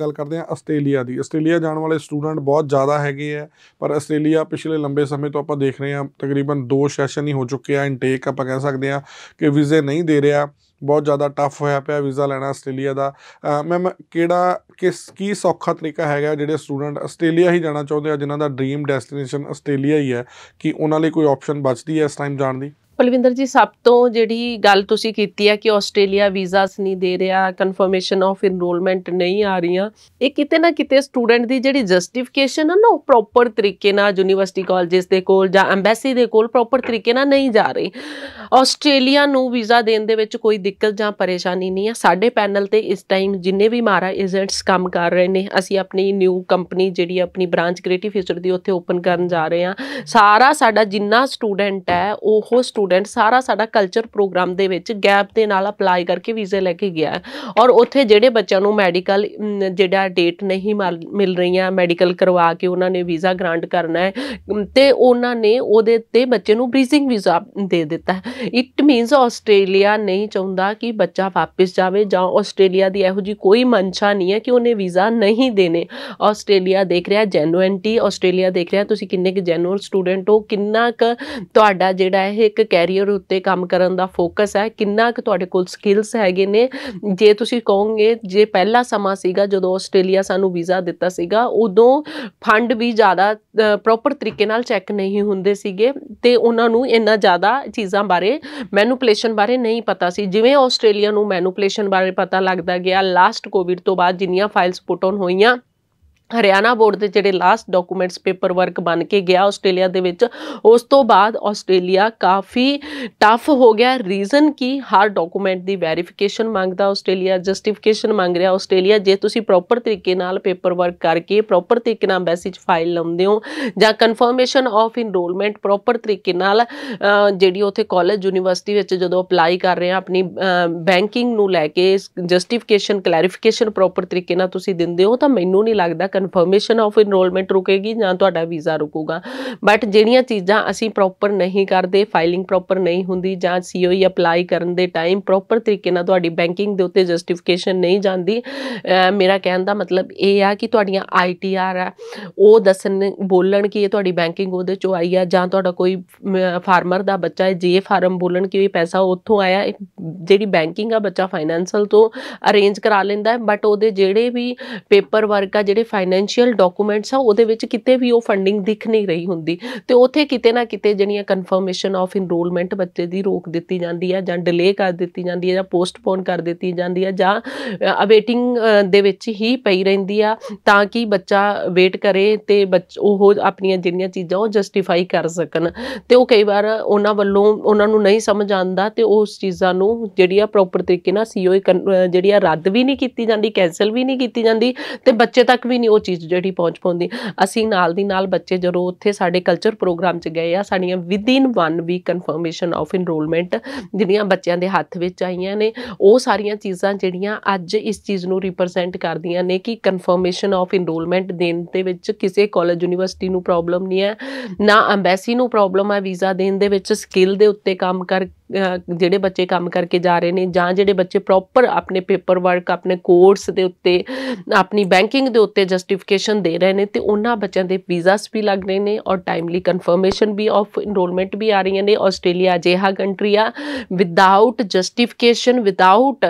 ਗੱਲ ਕਰਦੇ ਹਾਂ ਆਸਟ੍ਰੇਲੀਆ ਦੀ ਆਸਟ੍ਰੇਲੀਆ ਜਾਣ ਵਾਲੇ ਸਟੂਡੈਂਟ ਬਹੁਤ ਜ਼ਿਆਦਾ ਹੈਗੇ ਆ ਪਰ ਆਸਟ੍ਰੇਲੀਆ ਪਿਛਲੇ ਲੰਬੇ ਸਮੇਂ ਤੋਂ ਆਪਾਂ ਦੇਖ ਰਹੇ ਹਾਂ ਤਕਰੀਬਨ 2 ਸੈਸ਼ਨ ਹੀ ਹੋ ਚੁੱਕੇ ਆ ਇਨਟੇਕ ਆਪਾਂ ਕਹਿ ਸਕਦੇ ਆ ਕਿ ਵੀਜ਼ੇ ਨਹੀਂ ਦੇ ਰਿਹਾ ਬਹੁਤ ਜ਼ਿਆਦਾ ਟਫ ਹੋਇਆ ਪਿਆ ਵੀਜ਼ਾ ਲੈਣਾ ਆਸਟ੍ਰੇਲੀਆ ਦਾ ਮੈਮ ਕਿਹੜਾ ਕਿਸ ਕੀ ਸੌਖਾ ਤਰੀਕਾ ਹੈਗਾ ਜਿਹੜੇ ਸਟੂਡੈਂਟ ਆਸਟ੍ਰੇਲੀਆ ਹੀ ਜਾਣਾ ਚਾਹੁੰਦੇ ਆ ਜਿਨ੍ਹਾਂ ਦਾ ਡ੍ਰੀਮ ਡੈਸਟੀਨੇਸ਼ਨ ਆਸਟ੍ਰੇਲੀਆ ਹੀ ਹੈ ਕਿ ਉਹਨਾਂ ਲਈ ਕੋਈ ਆਪਸ਼ਨ ਬਚਦੀ ਹੈ ਇਸ ਟਾਈਮ ਜਾਣ ਦੀ ਪਲਵਿੰਦਰ ਜੀ ਸਭ ਤੋਂ ਜਿਹੜੀ ਗੱਲ ਤੁਸੀਂ ਕੀਤੀ ਹੈ ਕਿ ਆਸਟ੍ਰੇਲੀਆ ਵੀਜ਼ਾਸ ਨਹੀਂ ਦੇ ਰਿਹਾ ਕਨਫਰਮੇਸ਼ਨ ਆਫ ਇਨਰੋਲਮੈਂਟ ਨਹੀਂ ਆ ਰਹੀਆਂ ਇਹ ਕਿਤੇ ਨਾ ਕਿਤੇ ਸਟੂਡੈਂਟ ਦੀ ਜਿਹੜੀ ਜਸਟੀਫਿਕੇਸ਼ਨ ਹੈ ਨਾ ਉਹ ਪ੍ਰੋਪਰ ਤਰੀਕੇ ਨਾਲ ਯੂਨੀਵਰਸਿਟੀ ਕਾਲਜਸ ਦੇ ਕੋਲ ਜਾਂ ਐਮਬੈਸੀ ਦੇ ਕੋਲ ਪ੍ਰੋਪਰ ਤਰੀਕੇ ਨਾਲ ਨਹੀਂ ਜਾ ਰਹੀ ਆਸਟ੍ਰੇਲੀਆ ਨੂੰ ਵੀਜ਼ਾ ਦੇਣ ਦੇ ਵਿੱਚ ਕੋਈ ਦਿੱਕਤ ਜਾਂ ਪਰੇਸ਼ਾਨੀ ਨਹੀਂ ਹੈ ਸਾਡੇ ਪੈਨਲ ਤੇ ਇਸ ਟਾਈਮ ਜਿੰਨੇ ਵੀ ਮਾਰਾ ਏਜੰਟਸ ਕੰਮ ਕਰ ਰਹੇ ਨੇ ਅਸੀਂ ਆਪਣੀ ਨਿਊ ਕੰਪਨੀ ਜਿਹੜੀ ਆਪਣੀ ਬ੍ਰਾਂਚ ਕ੍ਰੀਏਟਿਵ ਫਿਊਚਰ ਦੀ ਉੱਥੇ ਓਪਨ ਕਰਨ ਜਾ ਰਹੇ ਹਾਂ ਸਾਰਾ ਸਾਡਾ ਜਿੰਨਾ ਸਟੂਡੈਂਟ ਹੈ ਉਹ ਸਟੂਡੈਂਟ ਸਟੂਡੈਂਟ ਸਾਰਾ ਸਾਡਾ ਕਲਚਰ ਪ੍ਰੋਗਰਾਮ ਦੇ ਵਿੱਚ ਗੈਪ ਦੇ ਨਾਲ ਅਪਲਾਈ ਕਰਕੇ ਵੀਜ਼ੇ ਲੈ ਕੇ ਗਿਆ ਔਰ ਉੱਥੇ ਜਿਹੜੇ ਬੱਚਿਆਂ ਨੂੰ ਮੈਡੀਕਲ ਜਿਹੜਾ ਡੇਟ ਨਹੀਂ ਮਿਲ ਰਹੀਆਂ ਮੈਡੀਕਲ ਕਰਵਾ ਕੇ ਉਹਨਾਂ ਨੇ ਵੀਜ਼ਾ ਗ੍ਰਾਂਟ ਕਰਨਾ ਹੈ ਤੇ ਉਹਨਾਂ ਨੇ ਉਹਦੇ ਤੇ ਬੱਚੇ ਨੂੰ ਬ੍ਰੀਜ਼ਿੰਗ ਵੀਜ਼ਾ ਦੇ ਦਿੱਤਾ ਇਟ ਮੀਨਸ ਆਸਟ੍ਰੇਲੀਆ ਨਹੀਂ ਚਾਹੁੰਦਾ ਕਿ ਬੱਚਾ ਵਾਪਸ ਜਾਵੇ ਜਾਂ ਆਸਟ੍ਰੇਲੀਆ ਦੀ ਇਹੋ ਜੀ ਕੋਈ ਮਨਸ਼ਾ ਨਹੀਂ ਹੈ ਕਿ ਉਹਨੇ ਵੀਜ਼ਾ ਨਹੀਂ ਦੇਣੇ ਆਸਟ੍ਰੇਲੀਆ ਦੇਖ ਰਿਹਾ ਜੈਨੂਇਨਟੀ ਆਸਟ੍ਰੇਲੀਆ ਦੇਖ ਰਿਹਾ ਤੁਸੀਂ ਕਿੰਨੇ ਕਿ ਜੈਨੂਅਲ ਸਟੂਡੈਂਟ ਹੋ ਕਿੰਨਾ ਕ ਤੁਹਾਡਾ ਜਿਹੜਾ ਇਹ ਇੱਕ ਕੈਰੀਅਰ ਉੱਤੇ ਕੰਮ ਕਰਨ ਦਾ ਫੋਕਸ ਹੈ ਕਿੰਨਾ ਕੁ ਤੁਹਾਡੇ ਕੋਲ ਸਕਿੱਲਸ ਹੈਗੇ ਨੇ ਜੇ ਤੁਸੀਂ ਕਹੋਗੇ ਜੇ ਪਹਿਲਾ ਸਮਾਂ ਸੀਗਾ ਜਦੋਂ ਆਸਟ੍ਰੇਲੀਆ ਸਾਨੂੰ ਵੀਜ਼ਾ ਦਿੱਤਾ ਸੀਗਾ ਉਦੋਂ ਫੰਡ ਵੀ ਜ਼ਿਆਦਾ ਪ੍ਰੋਪਰ ਤਰੀਕੇ ਨਾਲ ਚੈੱਕ ਨਹੀਂ ਹੁੰਦੇ ਸੀਗੇ ਤੇ ਉਹਨਾਂ ਨੂੰ ਇੰਨਾ ਜ਼ਿਆਦਾ ਚੀਜ਼ਾਂ ਬਾਰੇ ਮੈਨੂਪਲੇਸ਼ਨ ਬਾਰੇ ਨਹੀਂ ਪਤਾ ਸੀ ਜਿਵੇਂ ਆਸਟ੍ਰੇਲੀਆ ਨੂੰ ਮੈਨੂਪਲੇਸ਼ਨ ਬਾਰੇ ਪਤਾ ਲੱਗਦਾ ਗਿਆ ਲਾਸਟ ਕੋਵਿਡ ਤੋਂ ਬਾਅਦ ਜਿੰਨੀਆਂ ਫਾਈਲਸ ਪੁੱਟ ਆਨ ਹੋਈਆਂ ਹਰਿਆਣਾ ਬੋਰਡ ਦੇ ਜਿਹੜੇ ਲਾਸਟ ਡਾਕੂਮੈਂਟਸ ਪੇਪਰ ਵਰਕ ਬਣ ਕੇ ਗਿਆ ਆਸਟ੍ਰੇਲੀਆ ਦੇ ਵਿੱਚ ਉਸ ਤੋਂ ਬਾਅਦ ਆਸਟ੍ਰੇਲੀਆ ਕਾਫੀ ਟਫ ਹੋ ਗਿਆ ਰੀਜ਼ਨ ਕੀ ਹਰ ਡਾਕੂਮੈਂਟ ਦੀ ਵੈਰੀਫਿਕੇਸ਼ਨ ਮੰਗਦਾ ਆਸਟ੍ਰੇਲੀਆ ਜਸਟੀਫਿਕੇਸ਼ਨ ਮੰਗ ਰਿਹਾ ਆਸਟ੍ਰੇਲੀਆ ਜੇ ਤੁਸੀਂ ਪ੍ਰੋਪਰ ਤਰੀਕੇ ਨਾਲ ਪੇਪਰ ਵਰਕ ਕਰਕੇ ਪ੍ਰੋਪਰ ਤਰੀਕੇ ਨਾਲ ਐਮਬੈਸੀ 'ਚ ਫਾਈਲ ਲਾਉਂਦੇ ਹੋ ਜਾਂ ਕਨਫਰਮੇਸ਼ਨ ਆਫ ਇਨਰੋਲਮੈਂਟ ਪ੍ਰੋਪਰ ਤਰੀਕੇ ਨਾਲ ਜਿਹੜੀ ਉਥੇ ਕਾਲਜ ਯੂਨੀਵਰਸਿਟੀ ਵਿੱਚ ਜਦੋਂ ਅਪਲਾਈ ਕਰ ਰਹੇ ਆ ਆਪਣੀ ਬੈਂਕਿੰਗ ਨੂੰ ਲੈ ਕੇ ਜਸਟੀਫਿਕੇਸ਼ਨ ਕਲੈਰੀਫਿਕੇਸ਼ਨ ਪ੍ਰੋਪਰ ਤਰੀਕੇ ਨਾਲ ਤੁਸੀਂ ਦਿੰਦੇ ਹੋ ਤਾਂ ਮੈਨੂੰ ਨਹੀਂ ਲੱਗਦਾ ਕਨਫਰਮੇਸ਼ਨ ਆਫ ਇਨਰੋਲਮੈਂਟ ਰੁਕੇਗੀ ਜਾਂ ਤੁਹਾਡਾ ਵੀਜ਼ਾ ਰੁਕੂਗਾ ਬਟ ਜਿਹੜੀਆਂ ਚੀਜ਼ਾਂ ਅਸੀਂ ਪ੍ਰੋਪਰ ਨਹੀਂ ਕਰਦੇ ਫਾਈਲਿੰਗ ਪ੍ਰੋਪਰ ਨਹੀਂ ਹੁੰਦੀ ਜਾਂ ਸੀਓਈ ਅਪਲਾਈ e ਕਰਨ ਦੇ ਟਾਈਮ ਪ੍ਰੋਪਰ ਤਰੀਕੇ ਨਾਲ ਤੁਹਾਡੀ ਬੈਂਕਿੰਗ ਦੇ ਉੱਤੇ ਜਸਟੀਫਿਕੇਸ਼ਨ ਨਹੀਂ ਜਾਂਦੀ ਮੇਰਾ ਕਹਿਣ ਦਾ ਮਤਲਬ ਇਹ ਆ ਕਿ ਤੁਹਾਡੀਆਂ ਆਈਟੀਆਰ ਆ ਉਹ ਦੱਸਣ ਬੋਲਣ ਕਿ ਇਹ ਤੁਹਾਡੀ ਬੈਂਕਿੰਗ ਉਹਦੇ ਚੋਂ ਆਈ ਆ ਜਾਂ ਤੁਹਾਡਾ ਕੋਈ ਫਾਰਮਰ ਦਾ ਬੱਚਾ ਹੈ ਜੇ ਫਾਰਮ ਬੋਲਣ ਕਿ ਇਹ ਪੈਸਾ ਉੱਥੋਂ ਆਇਆ ਜਿਹੜੀ ਬੈਂਕਿੰਗ ਆ ਬੱਚਾ ਫਾਈਨੈਂਸ਼ੀਅਲ ਤੋਂ ਅਰੇਂਜ ਕਰਾ ਲੈਂਦਾ ਹੈ ਬਟ ਉਹਦੇ ਜਿਹੜੇ ਵੀ ਪੇਪਰ ਵਰਕ ਆ ਜਿਹੜੇ ਫਾਈਨੈਂਸ਼ੀਅਲ ਡਾਕੂਮੈਂਟਸ ਆ ਉਹਦੇ ਵਿੱਚ ਕਿਤੇ ਵੀ ਉਹ ਫੰਡਿੰਗ ਦਿਖ ਨਹੀਂ ਰਹੀ ਹੁੰਦੀ ਤੇ ਉੱਥੇ ਕਿਤੇ ਨਾ ਕਿਤੇ ਜਿਹੜੀਆਂ ਕਨਫਰਮੇਸ਼ਨ ਆਫ ਇਨਰੋਲਮੈਂਟ ਬੱਚੇ ਦੀ ਰੋਕ ਦਿੱਤੀ ਜਾਂਦੀ ਆ ਜਾਂ ਡਿਲੇ ਕਰ ਦਿੱਤੀ ਜਾਂਦੀ ਆ ਜਾਂ ਪੋਸਟਪੋਨ ਕਰ ਦਿੱਤੀ ਜਾਂਦੀ ਆ ਜਾਂ ਅਵੇਟਿੰਗ ਦੇ ਵਿੱਚ ਹੀ ਪਈ ਰਹਿੰਦੀ ਆ ਤਾਂ ਕਿ ਬੱਚਾ ਵੇਟ ਕਰੇ ਤੇ ਉਹ ਆਪਣੀਆਂ ਜਿਹੜੀਆਂ ਚੀਜ਼ਾਂ ਉਹ ਜਸਟੀਫਾਈ ਕਰ ਸਕਣ ਤੇ ਉਹ ਕਈ ਵਾਰ ਉਹਨਾਂ ਵੱਲੋਂ ਉਹਨਾਂ ਨੂੰ ਨਹੀਂ ਸਮਝ ਆਉਂਦਾ ਤੇ ਉਸ ਚੀਜ਼ਾਂ ਨੂੰ ਜਿਹੜੀ ਆ ਪ੍ਰੋਪਰ ਤਰੀਕੇ ਨਾਲ ਸੀਓਏ ਜਿਹੜੀ ਆ ਰੱਦ ਵੀ ਨਹੀਂ ਕੀਤੀ ਜਾਂਦੀ ਕੈਨਸਲ ਵੀ ਨਹੀਂ ਕੀਤੀ ਜਾਂਦੀ ਤੇ ਬੱਚੇ ਤੱਕ ਵੀ ਨਹੀਂ ਉਹ ਚੀਜ਼ ਜਿਹੜੀ ਪਹੁੰਚ ਪਾਉਂਦੀ ਅਸੀਂ ਨਾਲ ਦੀ ਨਾਲ ਬੱਚੇ ਜਦੋਂ ਉੱਥੇ ਸਾਡੇ ਕਲਚਰ ਪ੍ਰੋਗਰਾਮ 'ਚ ਗਏ ਆ ਸਾਡੀਆਂ within 1 week confirmation of enrolment ਜਿਹੜੀਆਂ ਬੱਚਿਆਂ ਦੇ ਹੱਥ ਵਿੱਚ ਆਈਆਂ ਨੇ ਉਹ ਸਾਰੀਆਂ ਚੀਜ਼ਾਂ ਜਿਹੜੀਆਂ ਅੱਜ ਇਸ ਚੀਜ਼ ਨੂੰ ਰਿਪਰੈਜ਼ੈਂਟ ਕਰਦੀਆਂ ਨੇ ਕਿ ਕਨਫਰਮੇਸ਼ਨ ਆਫ ਇਨਰੋਲਮੈਂਟ ਦੇਣ ਦੇ ਵਿੱਚ ਕਿਸੇ ਕਾਲਜ ਯੂਨੀਵਰਸਿਟੀ ਨੂੰ ਪ੍ਰੋਬਲਮ ਨਹੀਂ ਹੈ ਨਾ ਐਮਬੈਸੀ ਨੂੰ ਪ੍ਰੋਬਲਮ ਹੈ ਵੀਜ਼ਾ ਦੇਣ ਦੇ ਵਿੱਚ ਸਕਿੱਲ ਦੇ ਉੱਤੇ ਕੰਮ ਕਰ ਜਿਹੜੇ ਬੱਚੇ ਕੰਮ ਕਰਕੇ ਜਾ ਰਹੇ ਨੇ ਜਾਂ ਜਿਹੜੇ ਬੱਚੇ ਪ੍ਰੋਪਰ ਆਪਣੇ ਪੇਪਰ ਵਰਕ ਆਪਣੇ ਕੋਰਸ ਦੇ ਉੱਤੇ ਆਪਣੀ ਬੈਂਕਿੰਗ ਦੇ ਉੱਤੇ ਜਸਟੀਫਿਕੇਸ਼ਨ ਦੇ ਰਹੇ ਨੇ ਤੇ ਉਹਨਾਂ ਬੱਚਿਆਂ ਦੇ ਵੀਜ਼ਾਸ ਵੀ ਲੱਗ ਰਹੇ ਨੇ ਔਰ ਟਾਈਮਲੀ ਕਨਫਰਮੇਸ਼ਨ ਵੀ ਆਫ ਇਨਰੋਲਮੈਂਟ ਵੀ ਆ ਰਹੀਆਂ ਨੇ ਆਸਟ੍ਰੇਲੀਆ ਜਿਹਾ ਕੰਟਰੀ ਆ ਵਿਦਆਊਟ ਜਸਟੀਫਿਕੇਸ਼ਨ ਵਿਦਆਊਟ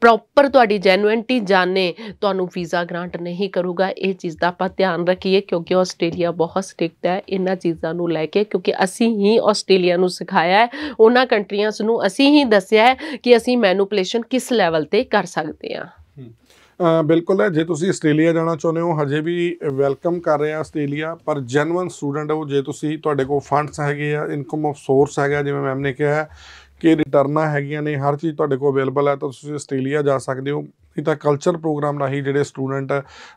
ਪ੍ਰੋਪਰ ਤੁਹਾਡੀ ਜੈਨੂਇਨਟੀ ਜਾਣੇ ਤੁਹਾਨੂੰ ਵੀਜ਼ਾ ਗ੍ਰਾਂਟ ਨਹੀਂ ਕਰੂਗਾ ਇਹ ਚੀਜ਼ ਦਾ ਆਪਾਂ ਧਿਆਨ ਰੱਖੀਏ ਕਿਉਂਕਿ ਆਸਟ੍ਰੇਲੀਆ ਬਹੁਤ ਸਟ੍ਰਿਕਟ ਹੈ ਇਹਨਾਂ ਚੀਜ਼ਾਂ ਨੂੰ ਲੈ ਕੇ ਕਿਉਂਕਿ ਅਸੀਂ ਹੀ ਆਸਟ੍ਰੇਲੀਆ ਨੂੰ ਸਿਖਾਇਆ ਹੈ ਉਹਨਾਂ ਕੰਟਰੀ ਐਕਸਪੀਰੀਅੰਸ ਨੂੰ ਅਸੀਂ ਹੀ ਦੱਸਿਆ ਹੈ ਕਿ ਅਸੀਂ ਮੈਨੂਪਲੇਸ਼ਨ ਕਿਸ ਲੈਵਲ ਤੇ ਕਰ ਸਕਦੇ ਹਾਂ ਬਿਲਕੁਲ ਹੈ ਜੇ ਤੁਸੀਂ ਆਸਟ੍ਰੇਲੀਆ ਜਾਣਾ ਚਾਹੁੰਦੇ ਹੋ ਹਜੇ ਵੀ ਵੈਲਕਮ ਕਰ ਰਿਹਾ ਆਸਟ੍ਰੇਲੀਆ ਪਰ ਜੈਨੂਇਨ ਸਟੂਡੈਂਟ ਹੋ ਜੇ ਤੁਸੀਂ ਤੁਹਾਡੇ ਕੋਲ ਫੰਡਸ ਹੈਗੇ ਆ ਇਨਕਮ ਆਫ ਸੋਰਸ ਹੈਗਾ ਜਿਵੇਂ ਮੈਮ ਨੇ ਕਿਹਾ ਕਿ ਰਿਟਰਨਾਂ ਹੈਗੀਆਂ ਨੇ ਹਰ ਚੀਜ਼ ਤੁਹਾਡੇ ਕੋਲ ਅਵੇਲੇਬਲ ਹੈ ਤਾਂ ਤੁਸੀਂ ਆਸਟ੍ਰੇਲੀਆ ਜਾ ਸਕਦੇ ਹੋ ਨਹੀਂ ਤਾਂ ਕਲਚਰ ਪ੍ਰੋਗਰਾਮ ਹੀ ਜਿਹੜੇ ਸਟੂਡੈਂਟ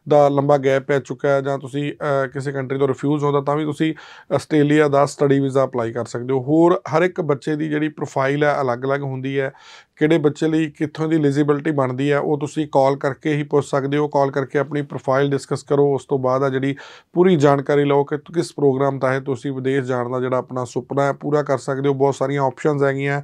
ਦਾ ਲੰਬਾ ਗੈਪ ਪੈ ਚੁੱਕਾ ਹੈ ਜਾਂ ਤੁਸੀਂ ਕਿਸੇ ਕੰਟਰੀ ਤੋਂ ਰਿਫਿਊਜ਼ ਹੁੰਦਾ ਤਾਂ ਵੀ ਤੁਸੀਂ ਆਸਟ੍ਰੇਲੀਆ ਦਾ ਸਟੱਡੀ ਵੀਜ਼ਾ ਅਪਲਾਈ ਕਰ ਸਕਦੇ ਹੋ ਹੋਰ ਹਰ ਇੱਕ ਬੱਚੇ ਦੀ ਜਿਹੜੀ ਪ੍ਰੋਫਾਈਲ ਹੈ ਅਲੱਗ-ਅਲੱਗ ਹੁੰਦੀ ਹੈ ਕਿਹੜੇ ਬੱਚੇ ਲਈ ਕਿੱਥੋਂ ਦੀ ਐਲੀਜੀਬਿਲਟੀ ਬਣਦੀ ਆ ਉਹ ਤੁਸੀਂ ਕਾਲ ਕਰਕੇ ਹੀ ਪੁੱਛ ਸਕਦੇ ਹੋ ਕਾਲ ਕਰਕੇ ਆਪਣੀ ਪ੍ਰੋਫਾਈਲ ਡਿਸਕਸ ਕਰੋ ਉਸ ਤੋਂ ਬਾਅਦ ਆ ਜਿਹੜੀ ਪੂਰੀ ਜਾਣਕਾਰੀ ਲਓ ਕਿ ਕਿਸ ਪ੍ਰੋਗਰਾਮ ਦਾ ਹੈ ਤੁਸੀਂ ਵਿਦੇਸ਼ ਜਾਣ ਦਾ ਜਿਹੜਾ ਆਪਣਾ ਸੁਪਨਾ ਹੈ ਪੂਰਾ ਕਰ ਸਕਦੇ ਹੋ ਬਹੁਤ ਸਾਰੀਆਂ ਆਪਸ਼ਨਸ ਹੈਗੀਆਂ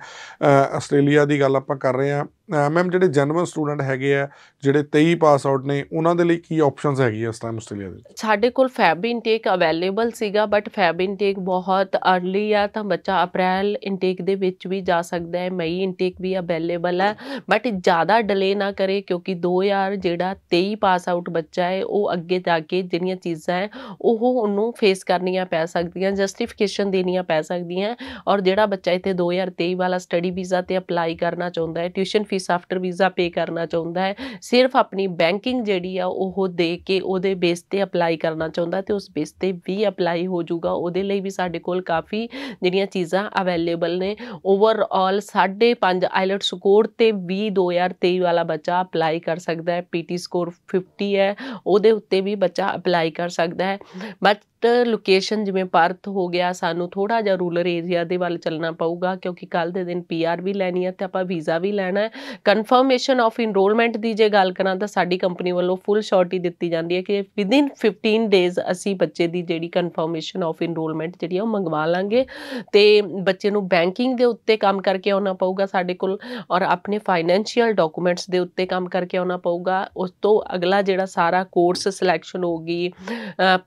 ਆਸਟ੍ਰੇਲੀਆ ਦੀ ਗੱਲ ਆਪਾਂ ਕਰ ਰਹੇ ਆ ਮੈਮ ਜਿਹੜੇ ਜਨਰਲ ਸਟੂਡੈਂਟ ਹੈਗੇ ਆ ਜਿਹੜੇ 23 ਪਾਸ ਆਊਟ ਨੇ ਉਹਨਾਂ ਦੇ ਲਈ ਕੀ ਆਪਸ਼ਨਸ ਹੈਗੀਆਂ ਇਸ ਟਾਈਮ ਆਸਟ੍ਰੇਲੀਆ ਦੇ ਸਾਡੇ ਕੋਲ ਫੈਬ ਇਨਟੇਕ ਅਵੇਲੇਬਲ ਸੀਗਾ ਬਟ ਫੈਬ ਇਨਟੇਕ ਬਹੁਤ अर्ਲੀ ਆ ਤਾਂ ਬੱਚਾ ਅਪ੍ਰੈਲ ਇਨਟੇਕ ਦੇ ਵਿੱਚ ਵੀ ਜਾ ਸਕਦਾ ਹੈ ਮਈ ਇਨਟੇਕ ਵੀ ਅਵੇਲੇਬਲ ਅਵੇਲੇਬਲ ਹੈ ਬਟ ਜ਼ਿਆਦਾ ਡਿਲੇ ਨਾ ਕਰੇ ਕਿਉਂਕਿ 2000 ਜਿਹੜਾ 23 ਪਾਸ ਆਊਟ ਬੱਚਾ ਹੈ ਉਹ ਅੱਗੇ ਜਾ ਕੇ ਜਿਹੜੀਆਂ ਚੀਜ਼ਾਂ ਹੈ ਉਹ ਉਹਨੂੰ ਫੇਸ ਕਰਨੀਆਂ ਪੈ ਸਕਦੀਆਂ ਜਸਟੀਫਿਕੇਸ਼ਨ ਦੇਣੀਆਂ ਪੈ ਸਕਦੀਆਂ ਔਰ ਜਿਹੜਾ ਬੱਚਾ ਇੱਥੇ 2023 ਵਾਲਾ ਸਟੱਡੀ ਵੀਜ਼ਾ ਤੇ ਅਪਲਾਈ ਕਰਨਾ ਚਾਹੁੰਦਾ ਹੈ tuition fee after visa pay ਕਰਨਾ ਚਾਹੁੰਦਾ ਹੈ ਸਿਰਫ ਆਪਣੀ ਬੈਂਕਿੰਗ ਜਿਹੜੀ ਆ ਉਹ ਦੇ ਕੇ ਉਹਦੇ ਬੇਸ ਤੇ ਅਪਲਾਈ ਕਰਨਾ ਚਾਹੁੰਦਾ ਤੇ ਉਸ ਬੇਸ ਤੇ ਵੀ ਅਪਲਾਈ ਹੋ ਜਾਊਗਾ ਉਹਦੇ ਲਈ ਵੀ ਸਾਡੇ ਕੋਲ ਕਾਫੀ ਜਿਹੜੀਆਂ ਚੀਜ਼ਾਂ ਅਵੇਲੇਬਲ ਨੇ ਓਵਰਆਲ 5.5 ਆਈਲਟਸ ਸਕੋਰ ਤੇ ਵੀ 2023 ਵਾਲਾ ਬੱਚਾ ਅਪਲਾਈ ਕਰ ਸਕਦਾ ਹੈ ਪੀਟੀ ਸਕੋਰ 50 ਹੈ ਉਹਦੇ ਉੱਤੇ ਵੀ ਬੱਚਾ ਅਪਲਾਈ ਕਰ ਸਕਦਾ ਹੈ ਬਟ ਲੋਕੇਸ਼ਨ ਜਿਵੇਂ ਪਰਥ ਹੋ ਗਿਆ ਸਾਨੂੰ ਥੋੜਾ ਜਿਹਾ ਰੂਰਲ ਏਰੀਆ ਦੇ ਵੱਲ ਚੱਲਣਾ ਪਊਗਾ ਕਿਉਂਕਿ ਕੱਲ ਦੇ ਦਿਨ ਪੀਆਰ ਵੀ ਲੈਣੀ ਹੈ ਤੇ ਆਪਾਂ ਵੀਜ਼ਾ ਵੀ ਲੈਣਾ ਹੈ ਕਨਫਰਮੇਸ਼ਨ ਆਫ ਇਨਰੋਲਮੈਂਟ ਦੀ ਜੇ ਗੱਲ ਕਰਾਂ ਤਾਂ ਸਾਡੀ ਕੰਪਨੀ ਵੱਲੋਂ ਫੁੱਲ ਸ਼ਾਰਟੀ ਦਿੱਤੀ ਜਾਂਦੀ ਹੈ ਕਿ ਵਿਦ ਇਨ 15 ਡੇਜ਼ ਅਸੀਂ ਬੱਚੇ ਦੀ ਜਿਹੜੀ ਕਨਫਰਮੇਸ਼ਨ ਆਫ ਇਨਰੋਲਮੈਂਟ ਜਿਹੜੀ ਆ ਉਹ ਮੰਗਵਾ ਲਾਂਗੇ ਤੇ ਬੱਚੇ ਨੂੰ ਬੈਂਕਿੰਗ ਦੇ ਉੱਤੇ ਕੰਮ ਕਰਕੇ ਆਉਣਾ ਪਊਗਾ ਸਾਡੇ ਕੋਲ ਔਰ ਆਪਣੇ ਫਾਈਨੈਂਸ਼ੀਅਲ ਡਾਕੂਮੈਂਟਸ ਦੇ ਉੱਤੇ ਕੰਮ ਕਰਕੇ ਆਉਣਾ ਪਊਗਾ ਉਸ ਤੋਂ ਅਗਲਾ ਜਿਹੜਾ ਸਾਰਾ ਕੋਰਸ ਸਿਲੈਕਸ਼ਨ ਹੋਗੀ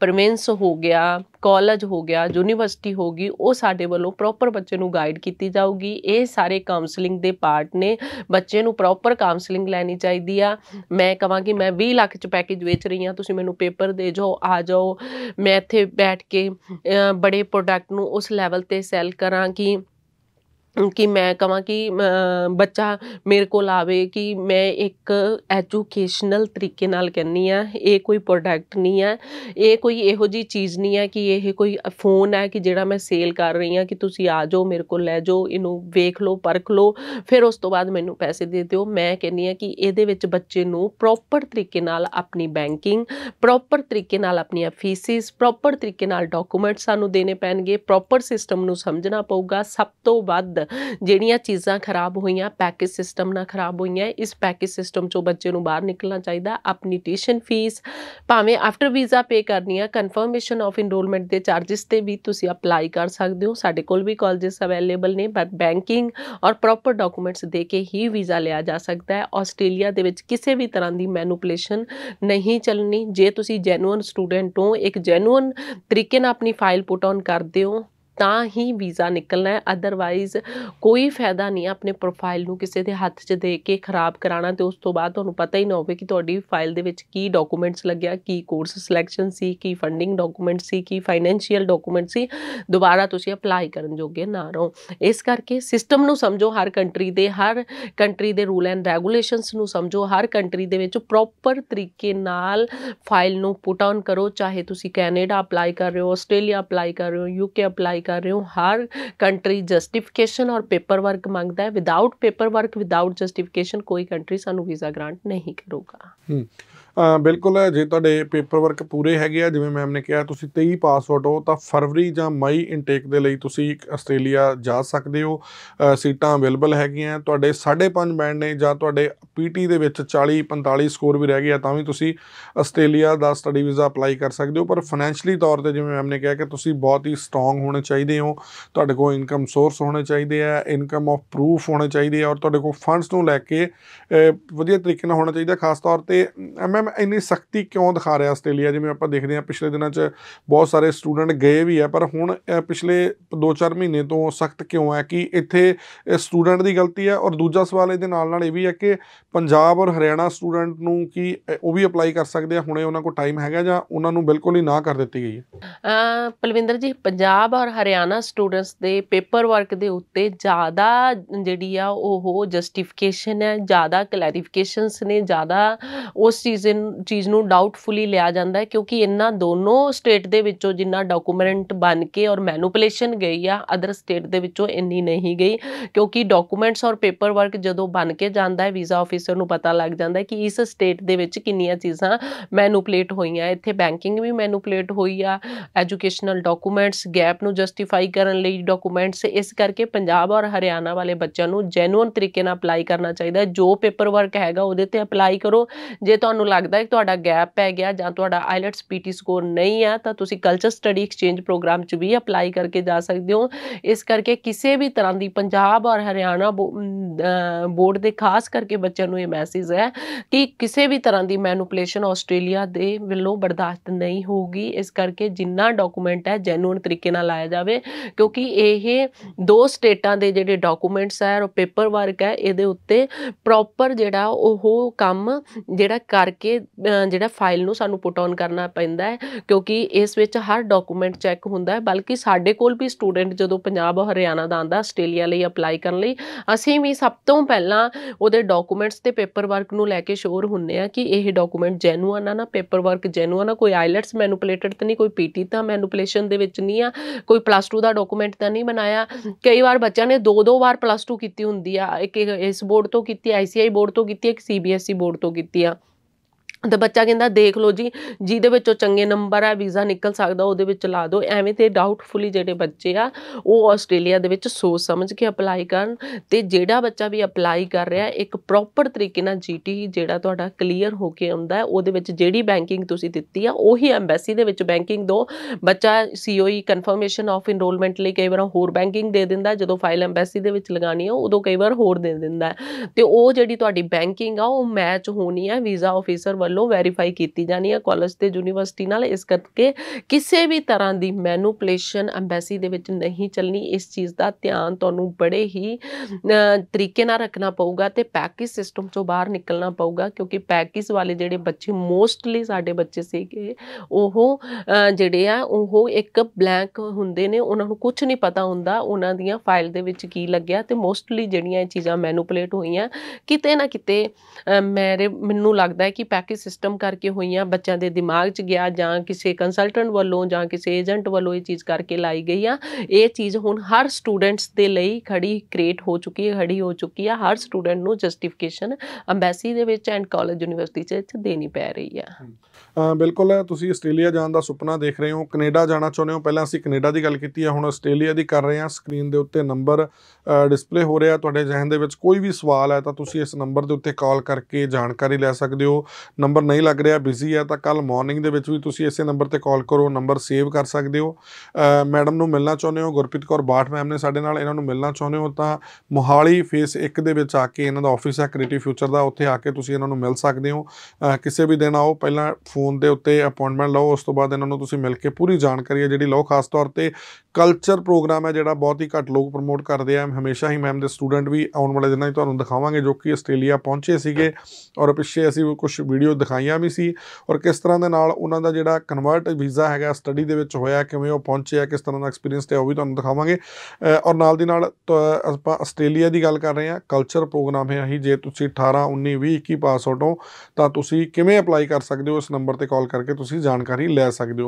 ਪਰਮਿੰਸ ਹੋਗੇ ਗਿਆ ਕਾਲਜ ਹੋ ਗਿਆ ਯੂਨੀਵਰਸਿਟੀ ਹੋ ਗਈ ਉਹ ਸਾਡੇ ਵੱਲੋਂ ਪ੍ਰੋਪਰ ਬੱਚੇ ਨੂੰ ਗਾਈਡ ਕੀਤੀ ਜਾਊਗੀ ਇਹ ਸਾਰੇ ਕਾਉਂਸਲਿੰਗ ਦੇ ਪਾਰਟ ਨੇ ਬੱਚੇ ਨੂੰ ਪ੍ਰੋਪਰ ਕਾਉਂਸਲਿੰਗ ਲੈਣੀ ਚਾਹੀਦੀ ਆ ਮੈਂ ਕਹਾਂਗੀ ਮੈਂ 20 ਲੱਖ ਚ ਪੈਕੇਜ ਵੇਚ ਰਹੀ ਹਾਂ ਤੁਸੀਂ ਮੈਨੂੰ ਪੇਪਰ ਦੇ ਜਾਓ ਆ ਜਾਓ ਮੈਂ ਇੱਥੇ ਬੈਠ ਕੇ ਬੜੇ ਪ੍ਰੋਡਕਟ ਨੂੰ ਉਸ ਲੈਵਲ ਤੇ ਸੈਲ ਕਰਾਂ ਕਿ ਕਿ ਮੈਂ ਕਹਾਂ ਕਿ ਬੱਚਾ ਮੇਰੇ ਕੋਲ ਆਵੇ ਕਿ ਮੈਂ ਇੱਕ ਐਜੂਕੇਸ਼ਨਲ ਤਰੀਕੇ ਨਾਲ ਕਹਿੰਦੀ ਆ ਇਹ ਕੋਈ ਪ੍ਰੋਡਕਟ ਨਹੀਂ ਆ ਇਹ ਕੋਈ ਇਹੋ ਜੀ ਚੀਜ਼ ਨਹੀਂ ਆ ਕਿ ਇਹ ਕੋਈ ਫੋਨ ਆ ਕਿ ਜਿਹੜਾ ਮੈਂ ਸੇਲ ਕਰ ਰਹੀ ਆ ਕਿ ਤੁਸੀਂ ਆ ਜਾਓ ਮੇਰੇ ਕੋਲ ਲੈ ਜਾਓ ਇਹਨੂੰ ਵੇਖ ਲਓ ਪਰਖ ਲਓ ਫਿਰ ਉਸ ਤੋਂ ਬਾਅਦ ਮੈਨੂੰ ਪੈਸੇ ਦੇ ਦਿਓ ਮੈਂ ਕਹਿੰਨੀ ਆ ਕਿ ਇਹਦੇ ਵਿੱਚ ਬੱਚੇ ਨੂੰ ਪ੍ਰੋਪਰ ਤਰੀਕੇ ਨਾਲ ਆਪਣੀ ਬੈਂਕਿੰਗ ਪ੍ਰੋਪਰ ਤਰੀਕੇ ਨਾਲ ਆਪਣੀਆਂ ਫੀਸਿਸ ਪ੍ਰੋਪਰ ਤਰੀਕੇ ਨਾਲ ਡਾਕੂਮੈਂਟਸ ਸਾਨੂੰ ਦੇਣੇ ਪੈਣਗੇ ਪ੍ਰੋਪਰ ਸਿਸਟਮ ਨੂੰ ਸਮਝਣਾ ਪਊਗਾ ਸਭ ਤੋਂ ਵੱਧ ਜਿਹੜੀਆਂ ਚੀਜ਼ਾਂ ਖਰਾਬ ਹੋਈਆਂ ਪੈਕੇਜ ਸਿਸਟਮ ਨਾਲ ਖਰਾਬ ਹੋਈਆਂ ਇਸ ਪੈਕੇਜ ਸਿਸਟਮ ਚੋਂ ਬੱਚੇ ਨੂੰ ਬਾਹਰ ਨਿਕਲਣਾ ਚਾਹੀਦਾ ਆਪਣੀ ਟਿਊਸ਼ਨ ਫੀਸ ਭਾਵੇਂ ਆਫਟਰ ਵੀਜ਼ਾ ਪੇ ਕਰਨੀ ਆ ਕਨਫਰਮੇਸ਼ਨ ਆਫ ਇਨਰੋਲਮੈਂਟ ਦੇ ਚਾਰजेस ਤੇ ਵੀ ਤੁਸੀਂ ਅਪਲਾਈ ਕਰ ਸਕਦੇ ਹੋ ਸਾਡੇ ਕੋਲ ਵੀ ਕਾਲਜਸ ਅਵੇਲੇਬਲ ਨੇ ਬਟ ਬੈਂਕਿੰਗ ਔਰ ਪ੍ਰੋਪਰ ਡਾਕੂਮੈਂਟਸ ਦੇ ਕੇ ਹੀ ਵੀਜ਼ਾ ਲਿਆ ਜਾ ਸਕਦਾ ਹੈ ਆਸਟ੍ਰੇਲੀਆ ਦੇ ਵਿੱਚ ਕਿਸੇ ਵੀ ਤਰ੍ਹਾਂ ਦੀ ਮੈਨੂਪਲੇਸ਼ਨ ਨਹੀਂ ਚੱਲਣੀ ਜੇ ਤੁਸੀਂ ਜੈਨੂਅਨ ਸਟੂਡੈਂਟ ਹੋ ਇੱਕ ਜੈਨੂਅਨ ਤਰੀਕੇ ਨਾਲ ਆਪਣੀ ਫਾਈਲ ਪੁੱਟ ਔਨ ਕਰਦੇ ਹੋ ਤਾਂ ਹੀ ਵੀਜ਼ਾ ਨਿਕਲਣਾ ਹੈ ਅਦਰਵਾਈਜ਼ ਕੋਈ ਫਾਇਦਾ ਨਹੀਂ ਆਪਣੇ ਪ੍ਰੋਫਾਈਲ ਨੂੰ ਕਿਸੇ ਦੇ ਹੱਥ 'ਚ ਦੇ ਕੇ ਖਰਾਬ ਕਰਾਣਾ ਤੇ ਉਸ ਤੋਂ ਬਾਅਦ ਤੁਹਾਨੂੰ ਪਤਾ ਹੀ ਨਾ ਹੋਵੇ ਕਿ ਤੁਹਾਡੀ ਫਾਈਲ ਦੇ ਵਿੱਚ ਕੀ ਡਾਕੂਮੈਂਟਸ ਲੱਗਿਆ ਕੀ ਕੋਰਸ ਸਿਲੈਕਸ਼ਨ ਸੀ ਕੀ ਫੰਡਿੰਗ ਡਾਕੂਮੈਂਟ ਸੀ ਕੀ ਫਾਈਨੈਂਸ਼ੀਅਲ ਡਾਕੂਮੈਂਟ ਸੀ ਦੁਬਾਰਾ ਤੁਸੀਂ ਅਪਲਾਈ ਕਰਨ ਜੋਗੇ ਨਾ ਰਹੋ ਇਸ ਕਰਕੇ ਸਿਸਟਮ ਨੂੰ ਸਮਝੋ ਹਰ ਕੰਟਰੀ ਦੇ ਹਰ ਕੰਟਰੀ ਦੇ ਰੂਲ ਐਂਡ ਰੈਗੂਲੇਸ਼ਨਸ ਨੂੰ ਸਮਝੋ ਹਰ ਕੰਟਰੀ ਦੇ ਵਿੱਚ ਪ੍ਰੋਪਰ ਤਰੀਕੇ ਨਾਲ ਫਾਈਲ ਨੂੰ ਪੁਟ ਆਨ ਕਰੋ ਚਾਹੇ ਤੁਸੀਂ ਕੈਨੇਡਾ ਅਪਲਾਈ ਕਰ ਰਹੇ ਹੋ ਆਸਟ੍ਰੇਲੀਆ ਅਪਲਾਈ ਕਰ ਰਹੇ ਹੋ ਯੂਕੇ ਅਪਲਾਈ ਕਰ ਰਹੇ ਹੋ ਹਰ ਕੰਟਰੀ ਜਸਟੀਫਿਕੇਸ਼ਨ ਔਰ ਪੇਪਰ ਵਰਕ ਮੰਗਦਾ ਹੈ without paper work without justification ਕੋਈ ਕੰਟਰੀ ਸਾਨੂੰ ਵੀਜ਼ਾ ਗ੍ਰਾਂਟ ਨਹੀਂ ਕਰੂਗਾ ਬਿਲਕੁਲ ਜੇ ਤੁਹਾਡੇ ਪੇਪਰ ਵਰਕ ਪੂਰੇ ਹੈਗੇ ਆ ਜਿਵੇਂ ਮੈਮ ਨੇ ਕਿਹਾ ਤੁਸੀਂ 23 ਪਾਸ ਆਊਟ ਹੋ ਤਾਂ ਫਰਵਰੀ ਜਾਂ ਮਈ ਇਨਟੇਕ ਦੇ ਲਈ ਤੁਸੀਂ ਆਸਟ੍ਰੇਲੀਆ ਜਾ ਸਕਦੇ ਹੋ ਸੀਟਾਂ ਅਵੇਲੇਬਲ ਹੈਗੀਆਂ ਤੁਹਾਡੇ 5.5 ਬੈਂਡ ਨੇ ਜਾਂ ਤੁਹਾਡੇ ਪੀਟੀ ਦੇ ਵਿੱਚ 40 45 ਸਕੋਰ ਵੀ ਰਹਿ ਗਿਆ ਤਾਂ ਵੀ ਤੁਸੀਂ ਆਸਟ੍ਰੇਲੀਆ ਦਾ ਸਟੱਡੀ ਵੀਜ਼ਾ ਅਪਲਾਈ ਕਰ ਸਕਦੇ ਹੋ ਪਰ ਫਾਈਨੈਂਸ਼ਲੀ ਤੌਰ ਤੇ ਜਿਵੇਂ ਮੈਮ ਨੇ ਕਿਹਾ ਕਿ ਤੁਸੀਂ ਬਹੁਤ ਹੀ ਸਟਰੋਂਗ ਹੋਣੇ ਚਾਹੀਦੇ ਹੋ ਤੁਹਾਡੇ ਕੋਲ ਇਨਕਮ ਸੋਰਸ ਹੋਣੇ ਚਾਹੀਦੇ ਆ ਇਨਕਮ ਆਫ ਪ੍ਰੂਫ ਹੋਣੇ ਚਾਹੀਦੇ ਆ ਔਰ ਤੁਹਾਡੇ ਕੋਲ ਫੰਡਸ ਨੂੰ ਲੈ ਕੇ ਵਧੀਆ ਤਰੀਕੇ ਨਾਲ ਹੋਣਾ ਚਾਹੀਦਾ ਖਾਸ ਤੌਰ ਤੇ ਮੈਮ ਮੈਂ ਇੰਨੀ ਸਖਤੀ ਕਿਉਂ ਦਿਖਾ ਰਿਹਾ ਆਸਟ੍ਰੇਲੀਆ ਜਿਵੇਂ ਆਪਾਂ ਦੇਖਦੇ ਹਾਂ ਪਿਛਲੇ ਦਿਨਾਂ 'ਚ ਬਹੁਤ ਸਾਰੇ ਸਟੂਡੈਂਟ ਗਏ ਵੀ ਆ ਪਰ ਹੁਣ ਪਿਛਲੇ 2-4 ਮਹੀਨੇ ਤੋਂ ਸਖਤ ਕਿਉਂ ਹੈ ਕਿ ਇੱਥੇ ਸਟੂਡੈਂਟ ਦੀ ਗਲਤੀ ਹੈ ਔਰ ਦੂਜਾ ਸਵਾਲ ਇਹਦੇ ਨਾਲ ਨਾਲ ਇਹ ਵੀ ਹੈ ਕਿ ਪੰਜਾਬ ਔਰ ਹਰਿਆਣਾ ਸਟੂਡੈਂਟ ਨੂੰ ਕੀ ਉਹ ਵੀ ਅਪਲਾਈ ਕਰ ਸਕਦੇ ਆ ਹੁਣੇ ਉਹਨਾਂ ਕੋਲ ਟਾਈਮ ਹੈਗਾ ਜਾਂ ਉਹਨਾਂ ਨੂੰ ਬਿਲਕੁਲ ਹੀ ਨਾ ਕਰ ਦਿੱਤੀ ਗਈ ਹੈ ਪਲਵਿੰਦਰ ਜੀ ਪੰਜਾਬ ਔਰ ਹਰਿਆਣਾ ਸਟੂਡੈਂਟਸ ਦੇ ਪੇਪਰ ਵਰਕ ਦੇ ਉੱਤੇ ਜ਼ਿਆਦਾ ਜਿਹੜੀ ਆ ਉਹ ਜਸਟੀਫਿਕੇਸ਼ਨ ਹੈ ਜ਼ਿਆਦਾ ਕਲੈਰੀਫਿਕੇਸ਼ਨਸ ਨੇ ਜ਼ਿਆਦਾ ਉਸ ਚੀਜ਼ ਦਿਨ ਚੀਜ਼ ਨੂੰ ਡਾਊਟਫੁਲੀ ਲਿਆ ਜਾਂਦਾ ਹੈ ਕਿਉਂਕਿ ਇਹਨਾਂ ਦੋਨੋਂ ਸਟੇਟ ਦੇ ਵਿੱਚੋਂ ਜਿੰਨਾ ਡਾਕੂਮੈਂਟ ਬਣ ਕੇ ਔਰ ਮੈਨੂਪੂਲੇਸ਼ਨ ਗਈ ਆ ਅਦਰ ਸਟੇਟ ਦੇ ਵਿੱਚੋਂ ਇੰਨੀ ਨਹੀਂ ਗਈ ਕਿਉਂਕਿ ਡਾਕੂਮੈਂਟਸ ਔਰ ਪੇਪਰ ਵਰਕ ਜਦੋਂ ਬਣ ਕੇ ਜਾਂਦਾ ਹੈ ਵੀਜ਼ਾ ਆਫੀਸਰ ਨੂੰ ਪਤਾ ਲੱਗ ਜਾਂਦਾ ਹੈ ਕਿ ਇਸ ਸਟੇਟ ਦੇ ਵਿੱਚ ਕਿੰਨੀਆਂ ਚੀਜ਼ਾਂ ਮੈਨੂਪੂਲੇਟ ਹੋਈਆਂ ਇੱਥੇ ਬੈਂਕਿੰਗ ਵੀ ਮੈਨੂਪੂਲੇਟ ਹੋਈ ਆ ਐਜੂਕੇਸ਼ਨਲ ਡਾਕੂਮੈਂਟਸ ਗੈਪ ਨੂੰ ਜਸਟੀਫਾਈ ਕਰਨ ਲਈ ਡਾਕੂਮੈਂਟਸ ਇਸ ਕਰਕੇ ਪੰਜਾਬ ਔਰ ਹਰਿਆਣਾ ਵਾਲੇ ਬੱਚਿਆਂ ਨੂੰ ਜੈਨੂਅਨ ਤਰੀਕੇ ਨਾਲ ਅਪਲਾਈ ਕਰਨਾ ਚਾਹੀਦਾ ਜੋ ਪੇਪਰ ਵਰਕ ਹੈਗਾ ਉਹਦੇ ਤੇ ਅਪਲਾਈ ਕਰੋ ਜੇ ਤੁਹਾਨੂੰ ਲੱਗਦਾ ਹੈ ਤੁਹਾਡਾ ਗੈਪ ਪੈ ਗਿਆ ਜਾਂ ਤੁਹਾਡਾ ਆਈਲਟਸ ਪੀਟੀ ਸਕੋਰ ਨਹੀਂ ਆ ਤਾਂ ਤੁਸੀਂ ਕਲਚਰ ਸਟੱਡੀ ਐਕਸਚੇਂਜ ਪ੍ਰੋਗਰਾਮ 'ਚ ਵੀ ਅਪਲਾਈ ਕਰਕੇ ਜਾ ਸਕਦੇ ਹੋ ਇਸ ਕਰਕੇ ਕਿਸੇ ਵੀ ਤਰ੍ਹਾਂ ਦੀ ਪੰਜਾਬ ਔਰ ਹਰਿਆਣਾ ਬੋਰਡ ਦੇ ਖਾਸ ਕਰਕੇ ਬੱਚਿਆਂ ਨੂੰ ਇਹ ਮੈਸੇਜ ਹੈ ਕਿ ਕਿਸੇ ਵੀ ਤਰ੍ਹਾਂ ਦੀ ਮੈਨੂਪਲੇਸ਼ਨ ਆਸਟ੍ਰੇਲੀਆ ਦੇ ਵੱਲੋਂ ਬਰਦਾਸ਼ਤ ਨਹੀਂ ਹੋਊਗੀ ਇਸ ਕਰਕੇ ਜਿੰਨਾ ਡਾਕੂਮੈਂਟ ਹੈ ਜੈਨੂਨ ਤਰੀਕੇ ਨਾਲ ਲਾਇਆ ਜਾਵੇ ਕਿਉਂਕਿ ਇਹ ਦੋ ਸਟੇਟਾਂ ਦੇ ਜਿਹੜੇ ਡਾਕੂਮੈਂਟਸ ਹੈ ਔਰ ਪੇਪਰ ਵਰਕ ਹੈ ਇਹਦੇ ਉੱਤੇ ਪ੍ਰੋਪਰ ਜਿਹੜਾ ਉਹ ਕੰਮ ਜਿਹੜਾ ਕਰਕੇ ਕੇ ਜਿਹੜਾ ਫਾਈਲ ਨੂੰ ਸਾਨੂੰ ਪੁਟ ਆਨ ਕਰਨਾ ਪੈਂਦਾ ਹੈ ਕਿਉਂਕਿ ਇਸ ਵਿੱਚ ਹਰ ਡਾਕੂਮੈਂਟ ਚੈੱਕ ਹੁੰਦਾ ਹੈ ਬਲਕਿ ਸਾਡੇ ਕੋਲ ਵੀ ਸਟੂਡੈਂਟ ਜਦੋਂ ਪੰਜਾਬ ਹਰਿਆਣਾ ਦਾ ਆਂਦਾ ਆਸਟ੍ਰੇਲੀਆ ਲਈ ਅਪਲਾਈ ਕਰਨ ਲਈ ਅਸੀਂ ਵੀ ਸਭ ਤੋਂ ਪਹਿਲਾਂ ਉਹਦੇ ਡਾਕੂਮੈਂਟਸ ਤੇ ਪੇਪਰ ਵਰਕ ਨੂੰ ਲੈ ਕੇ ਸ਼ੋਰ ਹੁੰਨੇ ਆ ਕਿ ਇਹ ਡਾਕੂਮੈਂਟ ਜੈਨੂਅਨ ਆ ਨਾ ਪੇਪਰ ਵਰਕ ਜੈਨੂਅਨ ਆ ਕੋਈ ਆਈਲੈਟਸ ਮੈਨੂਪਲੇਟਡ ਤਾਂ ਨਹੀਂ ਕੋਈ ਪੀਟੀ ਤਾਂ ਮੈਨੂਪਲੇਸ਼ਨ ਦੇ ਵਿੱਚ ਨਹੀਂ ਆ ਕੋਈ ਪਲੱਸ 2 ਦਾ ਡਾਕੂਮੈਂਟ ਤਾਂ ਨਹੀਂ ਬਣਾਇਆ ਕਈ ਵਾਰ ਬੱਚਿਆਂ ਨੇ ਦੋ ਦੋ ਵਾਰ ਪਲੱਸ 2 ਕੀਤੀ ਹੁੰਦੀ ਆ ਇੱਕ ਇਸ ਬੋਰਡ ਤੋਂ ਕੀਤੀ ਆਈਸੀਆਈ ਬੋਰਡ ਤੋਂ ਕੀਤੀ ਇੱਕ ਸੀਬੀਐਸਈ ਬੋਰਡ e ਤੋਂ ਕੀਤੀ ਆ ਤਾਂ ਬੱਚਾ ਕਹਿੰਦਾ ਦੇਖ ਲਓ ਜੀ ਜਿਹਦੇ ਵਿੱਚੋਂ ਚੰਗੇ ਨੰਬਰ ਆ ਵੀਜ਼ਾ ਨਿਕਲ ਸਕਦਾ ਉਹਦੇ ਵਿੱਚ ਲਾ ਦਿਓ ਐਵੇਂ ਤੇ ਡਾਊਟਫੁਲੀ ਜਿਹੜੇ ਬੱਚੇ ਆ ਉਹ ਆਸਟ੍ਰੇਲੀਆ ਦੇ ਵਿੱਚ ਸੋਚ ਸਮਝ ਕੇ ਅਪਲਾਈ ਕਰਨ ਤੇ ਜਿਹੜਾ ਬੱਚਾ ਵੀ ਅਪਲਾਈ ਕਰ ਰਿਹਾ ਇੱਕ ਪ੍ਰੋਪਰ ਤਰੀਕੇ ਨਾਲ ਜੀਟੀ ਜਿਹੜਾ ਤੁਹਾਡਾ ਕਲੀਅਰ ਹੋ ਕੇ ਆਉਂਦਾ ਉਹਦੇ ਵਿੱਚ ਜਿਹੜੀ ਬੈਂਕਿੰਗ ਤੁਸੀਂ ਦਿੱਤੀ ਆ ਉਹੀ ਐਮਬੈਸੀ ਦੇ ਵਿੱਚ ਬੈਂਕਿੰਗ ਦੋ ਬੱਚਾ ਸੀਓਈ ਕਨਫਰਮੇਸ਼ਨ ਆਫ ਇਨਰੋਲਮੈਂਟ ਲਈ ਕਈ ਵਾਰ ਹੋਰ ਬੈਂਕਿੰਗ ਦੇ ਦਿੰਦਾ ਜਦੋਂ ਫਾਈਲ ਐਮਬੈਸੀ ਦੇ ਵਿੱਚ ਲਗਾਣੀ ਆ ਉਦੋਂ ਕਈ ਵਾਰ ਹੋਰ ਦੇ ਦਿੰਦਾ ਤੇ ਉਹ ਜਿਹੜੀ ਤੁਹਾਡੀ ਬੈਂਕਿੰਗ ਆ ਉਹ ਮੈਚ ਹੋਣੀ ਆ ਵੀਜ਼ਾ ਆਫੀਸਰ ਵੱਲੋਂ ਵੈਰੀਫਾਈ ਕੀਤੀ ਜਾਣੀ ਹੈ ਕਾਲਜ ਤੇ ਯੂਨੀਵਰਸਿਟੀ ਨਾਲ ਇਸ ਕਰਕੇ ਕਿਸੇ ਵੀ ਤਰ੍ਹਾਂ ਦੀ ਮੈਨੂਪਲੇਸ਼ਨ ਐਮਬੈਸੀ ਦੇ ਵਿੱਚ ਨਹੀਂ ਚੱਲਣੀ ਇਸ ਚੀਜ਼ ਦਾ ਧਿਆਨ ਤੁਹਾਨੂੰ ਬੜੇ ਹੀ ਤਰੀਕੇ ਨਾਲ ਰੱਖਣਾ ਪਊਗਾ ਤੇ ਪੈਕੇਜ ਸਿਸਟਮ ਤੋਂ ਬਾਹਰ ਨਿਕਲਣਾ ਪਊਗਾ ਕਿਉਂਕਿ ਪੈਕੇਜ ਵਾਲੇ ਜਿਹੜੇ ਬੱਚੇ ਮੋਸਟਲੀ ਸਾਡੇ ਬੱਚੇ ਸੀਗੇ ਉਹ ਜਿਹੜੇ ਆ ਉਹ ਇੱਕ ਬਲੈਂਕ ਹੁੰਦੇ ਨੇ ਉਹਨਾਂ ਨੂੰ ਕੁਝ ਨਹੀਂ ਪਤਾ ਹੁੰਦਾ ਉਹਨਾਂ ਦੀਆਂ ਫਾਈਲ ਦੇ ਵਿੱਚ ਕੀ ਲੱਗਿਆ ਤੇ ਮੋਸਟਲੀ ਜਿਹੜੀਆਂ ਇਹ ਚੀਜ਼ਾਂ ਮੈਨੂਪਲੇਟ ਹੋਈਆਂ ਕਿਤੇ ਨਾ ਕਿਤੇ ਮੇਰੇ ਮੈਨੂੰ ਲੱਗਦਾ ਹੈ ਕਿ ਪੈਕੇਜ ਸਿਸਟਮ ਕਰਕੇ ਹੋਈਆਂ ਬੱਚਿਆਂ ਦੇ ਦਿਮਾਗ 'ਚ ਗਿਆ ਜਾਂ ਕਿਸੇ ਕੰਸਲਟੈਂਟ ਵੱਲੋਂ ਜਾਂ ਕਿਸੇ ਏਜੰਟ ਵੱਲੋਂ ਇਹ ਚੀਜ਼ ਕਰਕੇ ਲਾਈ ਗਈ ਆ ਇਹ ਚੀਜ਼ ਹੁਣ ਹਰ ਸਟੂਡੈਂਟਸ ਦੇ ਲਈ ਖੜੀ ਕ੍ਰੀਏਟ ਹੋ ਚੁੱਕੀ ਹੈ ਖੜੀ ਹੋ ਚੁੱਕੀ ਆ ਹਰ ਸਟੂਡੈਂਟ ਨੂੰ ਜਸਟੀਫਿਕੇਸ਼ਨ ਐਮਬੈਸੀ ਦੇ ਵਿੱਚ ਐਂਡ ਕਾਲਜ ਯੂਨੀਵਰਸਿਟੀ 'ਚ ਦੇਣੀ ਪੈ ਰਹੀ ਆ ਬਿਲਕੁਲ ਤੁਸੀਂ ਆਸਟ੍ਰੇਲੀਆ ਜਾਣ ਦਾ ਸੁਪਨਾ ਦੇਖ ਰਹੇ ਹੋ ਕੈਨੇਡਾ ਜਾਣਾ ਚਾਹੁੰਦੇ ਹੋ ਪਹਿਲਾਂ ਅਸੀਂ ਕੈਨੇਡਾ ਦੀ ਗੱਲ ਕੀਤੀ ਆ ਹੁਣ ਆਸਟ੍ਰੇਲੀਆ ਦੀ ਕਰ ਰਹੇ ਹਾਂ ਸਕਰੀਨ ਦੇ ਉੱਤੇ ਨੰਬਰ ਡਿਸਪਲੇ ਹੋ ਰਿਹਾ ਤੁਹਾਡੇ ਜ਼ਿਹਨ ਦੇ ਵਿੱਚ ਕੋਈ ਵੀ ਸਵਾਲ ਹੈ ਤਾਂ ਤੁਸੀਂ ਇਸ ਨੰਬਰ ਦੇ ਉੱਤੇ ਕਾਲ ਕਰਕੇ ਜਾਣਕਾਰੀ ਲੈ ਸਕਦੇ ਹੋ ਨੰਬਰ ਨਹੀਂ ਲੱਗ ਰਿਹਾ ਬਿਜ਼ੀ ਹੈ ਤਾਂ ਕੱਲ ਮਾਰਨਿੰਗ ਦੇ ਵਿੱਚ ਵੀ ਤੁਸੀਂ ਇਸੇ ਨੰਬਰ ਤੇ ਕਾਲ ਕਰੋ ਨੰਬਰ ਸੇਵ ਕਰ ਸਕਦੇ ਹੋ ਮੈਡਮ ਨੂੰ ਮਿਲਣਾ ਚਾਹੁੰਦੇ ਹੋ ਗੁਰਪ੍ਰੀਤ ਕੌਰ ਬਾਠ ਮੈਮ ਨੇ ਸਾਡੇ ਨਾਲ ਇਹਨਾਂ ਨੂੰ ਮਿਲਣਾ ਚਾਹੁੰਦੇ ਹੋ ਤਾਂ ਮੋਹਾਲੀ ਫੇਸ 1 ਦੇ ਵਿੱਚ ਆ ਕੇ ਇਹਨਾਂ ਦਾ ਆਫਿਸ ਹੈ ਕ੍ਰੀਏਟਿਵ ਫਿਊਚਰ ਦਾ ਉੱਥੇ ਆ ਕੇ ਤੁਸੀਂ ਇਹਨਾਂ ਨੂੰ ਮਿਲ ਸਕਦੇ ਹੋ ਕਿਸੇ ਵੀ ਦਿਨ ਆਓ ਪਹਿਲਾਂ ਫੋਨ ਦੇ ਉੱਤੇ ਅਪਾਇੰਟਮੈਂਟ ਲਓ ਉਸ ਤੋਂ ਬਾਅਦ ਇਹਨਾਂ ਨੂੰ ਤੁਸੀਂ ਮਿਲ ਕੇ ਪੂਰੀ ਜਾਣਕਾਰੀ ਹੈ ਜਿਹੜੀ ਲਓ ਖਾਸ ਤੌਰ ਤੇ ਕਲਚਰ ਪ੍ਰੋਗਰਾਮ ਹੈ ਜਿਹੜਾ ਬਹੁਤ ਹੀ ਘੱਟ ਲੋਕ ਪ੍ਰਮੋਟ ਕਰਦੇ ਆ ਹਮੇਸ਼ਾ ਹੀ ਮੈਮ ਦੇ ਸਟੂਡੈਂਟ ਵੀ ਆਉਣ ਵਾਲੇ ਦਿਨਾਂ ਵਿੱਚ ਤੁਹਾਨੂੰ ਦਿਖਾਵਾਂਗੇ ਜੋ ਕਿ ਆਸਟ੍ਰੇਲੀਆ ਪਹੁੰਚੇ ਸੀਗੇ ਔਰ ਪਿੱਛੇ ਅਸੀਂ ਕੁਝ ਵੀਡੀਓ ਦਿਖਾਈਆਂ ਵੀ ਸੀ ਔਰ ਕਿਸ ਤਰ੍ਹਾਂ ਦੇ ਨਾਲ ਉਹਨਾਂ ਦਾ ਜਿਹੜਾ ਕਨਵਰਟ ਵੀਜ਼ਾ ਹੈਗਾ ਸਟੱਡੀ ਦੇ ਵਿੱਚ ਹੋਇਆ ਕਿਵੇਂ ਉਹ ਪਹੁੰਚੇ ਆ ਕਿਸ ਤਰ੍ਹਾਂ ਦਾ ਐਕਸਪੀਰੀਅੰਸ ਤੇ ਉਹ ਵੀ ਤੁਹਾਨੂੰ ਦਿਖਾਵਾਂਗੇ ਔਰ ਨਾਲ ਦੀ ਨਾਲ ਆਪਾਂ ਆਸਟ੍ਰੇਲੀਆ ਦੀ ਗੱਲ ਕਰ ਰਹੇ ਹਾਂ ਕਲਚਰ ਪ੍ਰੋਗਰਾਮ ਹੈ ਹੀ ਜੇ ਤੁਸੀਂ 18 19 20 21 ਪਾਸ ਆਊਟ ਹੋ ਤਾਂ ਤੁਸੀਂ ਕਿਵੇਂ ਅਪਲਾਈ ਕਰ ਸਕਦੇ ਹੋ ਇਸ ਨੰਬਰ ਤੇ ਕਾਲ ਕਰਕੇ ਤੁਸੀਂ ਜਾਣਕਾਰੀ ਲੈ ਸਕਦੇ ਹੋ